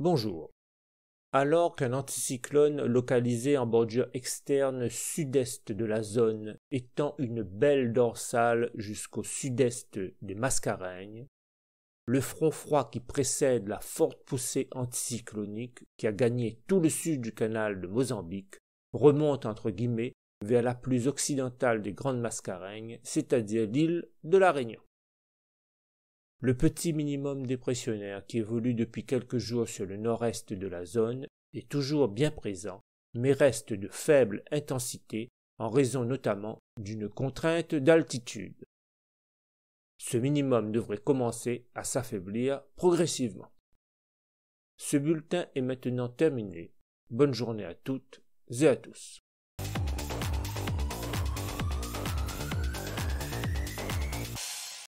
Bonjour. Alors qu'un anticyclone localisé en bordure externe sud-est de la zone étend une belle dorsale jusqu'au sud-est des Mascareignes, le front froid qui précède la forte poussée anticyclonique qui a gagné tout le sud du canal de Mozambique remonte entre guillemets vers la plus occidentale des Grandes Mascareignes, c'est-à-dire l'île de la Réunion. Le petit minimum dépressionnaire qui évolue depuis quelques jours sur le nord-est de la zone est toujours bien présent, mais reste de faible intensité en raison notamment d'une contrainte d'altitude. Ce minimum devrait commencer à s'affaiblir progressivement. Ce bulletin est maintenant terminé. Bonne journée à toutes et à tous.